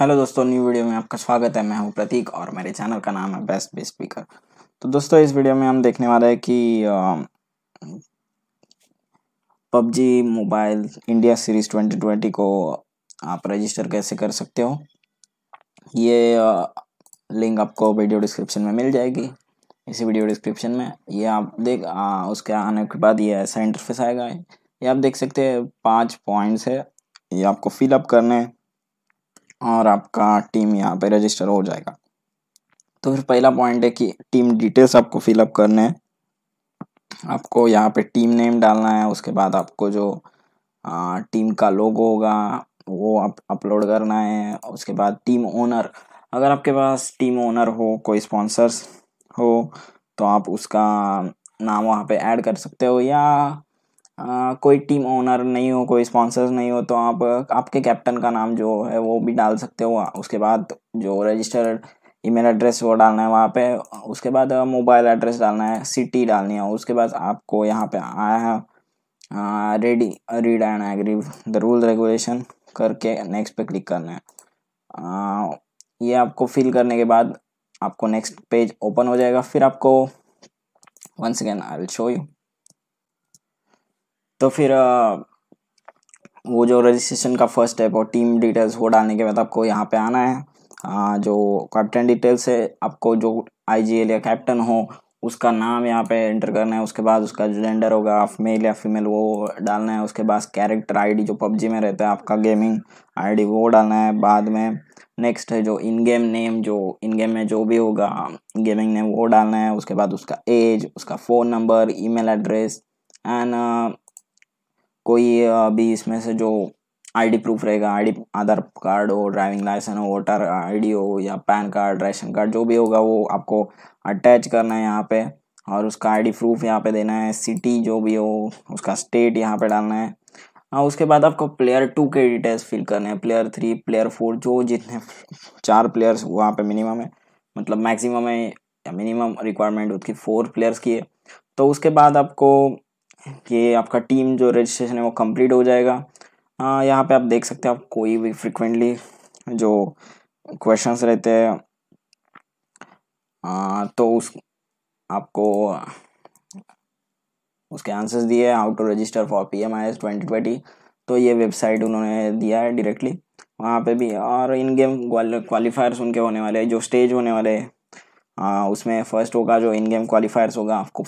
hello दोस्तों new video में आपका स्वागत है मैं हूं प्रतीक और मेरे चैनल का नाम है बेस्ट बी स्पीकर तो दोस्तों इस वीडियो में हम देखने वाले हैं कि पबजी मोबाइल इंडिया सीरीज़ 2020 को आप रजिस्टर कैसे कर सकते हो ये लिंक आपको वीडियो डिस्क्रिप्शन में मिल जाएगी इसी वीडियो डिस्क्रिप्शन में ये आप देख आ, उसके आने के बाद ये ऐसा इंटरफेस आएगा ये आप देख सकते हैं पाँच पॉइंट्स है ये आपको फिलअप करने हैं और आपका टीम यहाँ पे रजिस्टर हो जाएगा तो फिर पहला पॉइंट है कि टीम डिटेल्स आपको फिलअप करने हैं आपको यहाँ पे टीम नेम डालना है उसके बाद आपको जो आ, टीम का लोगो होगा वो आप अपलोड करना है उसके बाद टीम ओनर अगर आपके पास टीम ओनर हो कोई स्पॉन्सर्स हो तो आप उसका नाम वहाँ पे ऐड कर सकते हो या आ, कोई टीम ओनर नहीं हो कोई स्पॉन्सर्स नहीं हो तो आप आपके कैप्टन का नाम जो है वो भी डाल सकते हो उसके बाद जो रजिस्टर्ड ईमेल एड्रेस वो डालना है वहाँ पे उसके बाद मोबाइल एड्रेस डालना है सिटी डालनी है उसके बाद आपको यहाँ पे आया है ready read and agree the rule regulation करके नेक्स्ट पे क्लिक करना है आ, ये आपको फिल करने के बाद आपको नेक्स्ट पेज ओपन हो जाएगा फिर आपको one second I will show you तो फिर वो जो रजिस्ट्रेशन का फर्स्ट स्टेप और टीम डिटेल्स वो डालने के बाद आपको यहाँ पे आना है जो कैप्टन डिटेल्स है आपको जो आई या कैप्टन हो उसका नाम यहाँ पे एंटर करना है उसके बाद उसका जो जेंडर होगा मेल या फीमेल वो डालना है उसके बाद कैरेक्टर आईडी जो पबजी में रहता है आपका गेमिंग आईडी वो डालना है बाद में नेक्स्ट है जो इन गेम नेम जो इन गेम में जो भी होगा गेमिंग नेम वो डालना है उसके बाद उसका एज उसका phone number email address and कोई अभी इसमें से जो आईडी प्रूफ रहेगा आईडी आधार कार्ड हो ड्राइविंग लाइसेंस हो वोटर आईडी हो या पैन कार्ड राशन कार्ड जो भी होगा वो आपको अटैच करना है यहाँ पे और उसका आईडी प्रूफ यहाँ पे देना है सिटी जो भी हो उसका स्टेट यहाँ पे डालना है और हाँ, उसके बाद आपको प्लेयर टू के डिटेल्स फिल करने हैं प्लेयर थ्री प्लेयर फोर जो जितने चार प्लेयर्स वहाँ पे मिनिमम है मतलब मैक्सिमम है या मिनिमम रिक्वायरमेंट उसकी फोर प्लेयर्स की है तो उसके बाद आपको कि आपका टीम जो रजिस्ट्रेशन है वो कंप्लीट हो जाएगा हाँ यहाँ पे आप देख सकते हैं आप कोई भी फ्रिक्वेंटली जो क्वेश्चंस रहते हैं हाँ, तो उस आपको उसके आंसर्स दिए how to register for P M I S twenty twenty तो ये वेबसाइट उन्होंने दिया है डायरेक्टली वहाँ पे भी और इन गेम क्वालिफायर्स उनके होने वाले जो स्टेज होने वाले हैं हाँ, उसमें फर्स्ट होगा जो इन गेम क्वालिफायर्स होगा आपको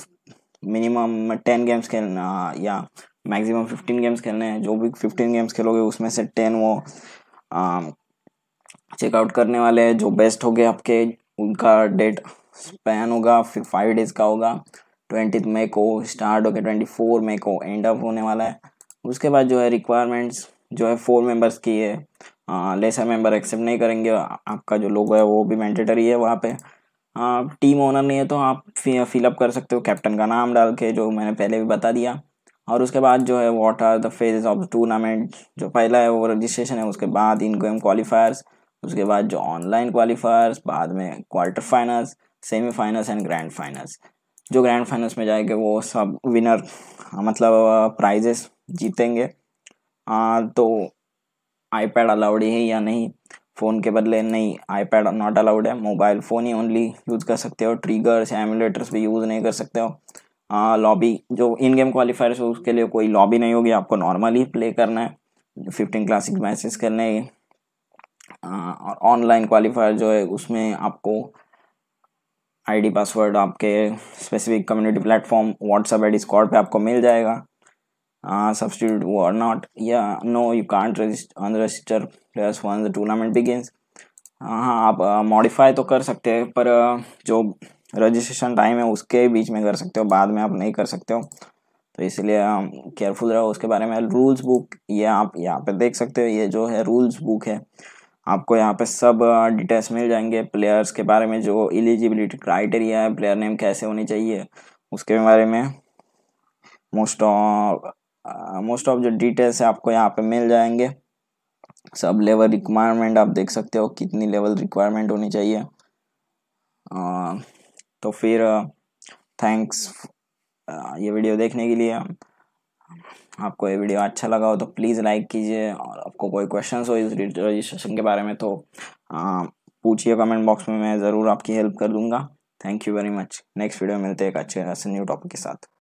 मिनिमम टेन गेम्स खेलना या मैक्सिमम फिफ्टीन गेम्स खेलने हैं जो भी फिफ्टीन गेम्स खेलोगे उसमें से टेन वो चेकआउट करने वाले हैं जो बेस्ट हो गए आपके उनका डेट स्पैन होगा फिर फाइव डेज का होगा ट्वेंटी मे को स्टार्ट हो गया ट्वेंटी फोर मे को एंड ऑफ होने वाला है उसके बाद जो है रिक्वायरमेंट्स जो है फोर मेंबर्स की है लेसर मेंबर एक्सेप्ट नहीं करेंगे आपका जो लोगो है वो भी मैंडेटरी है वहाँ पे आप टीम ओनर नहीं है तो आप फिलअप कर सकते हो कैप्टन का नाम डाल के जो मैंने पहले भी बता दिया और उसके बाद जो है what are the phase of tournament जो पहला है वो रजिस्ट्रेशन है उसके बाद इन गेम क्वालिफायर्स उसके बाद जो ऑनलाइन क्वालिफायर्स बाद में quarter finals semifinals and grand finals जो ग्रैंड फाइनल्स में जाएंगे वो सब विनर हाँ, मतलब प्राइजेस uh, जीतेंगे आ, हाँ, तो आईपैड अलाउड है या नहीं फ़ोन के बदले नहीं आईपैड नॉट अलाउड है मोबाइल फ़ोन ही ओनली यूज़ कर सकते हो ट्रिगर्स एमुलेटर्स भी यूज़ नहीं कर सकते हो लॉबी जो इन गेम क्वालिफायर्स हो उसके लिए कोई लॉबी नहीं होगी आपको नॉर्मली प्ले करना है फिफ्टीन क्लासिक मैचेस करने और ऑनलाइन क्वालिफायर जो है उसमें आपको आईडी पासवर्ड आपके specific community platform WhatsApp I D पर आपको मिल जाएगा uh, substitute or not yeah no you can't register unregister players once the tournament begins हाँ आप मॉडिफाई uh, तो कर सकते हैं पर uh, जो रजिस्ट्रेशन टाइम है उसके बीच में कर सकते हो बाद में आप नहीं कर सकते हो तो इसलिए केयरफुल um, रहो उसके बारे में रूल्स बुक ये आप यहाँ पे देख सकते हो ये जो है रूल्स बुक है आपको यहाँ पे सब डिटेल्स uh, मिल जाएंगे प्लेयर्स के बारे में जो एलिजिबिलिटी क्राइटेरिया है प्लेयर नेम कैसे होनी चाहिए उसके बारे में मोस्ट मोस्ट ऑफ जो डिटेल्स है आपको यहाँ पे मिल जाएंगे सब लेवल रिक्वायरमेंट आप देख सकते हो कितनी लेवल रिक्वायरमेंट होनी चाहिए आ, तो फिर थैंक्स ये वीडियो देखने के लिए आपको ये वीडियो अच्छा लगा हो तो प्लीज़ लाइक कीजिए और आपको कोई क्वेश्चन हो इस रजिस्ट्रेशन के बारे में तो पूछिए कमेंट बॉक्स में मैं ज़रूर आपकी हेल्प कर दूँगा thank you very much next video मिलते हैं एक अच्छे ऐसे न्यू टॉपिक के साथ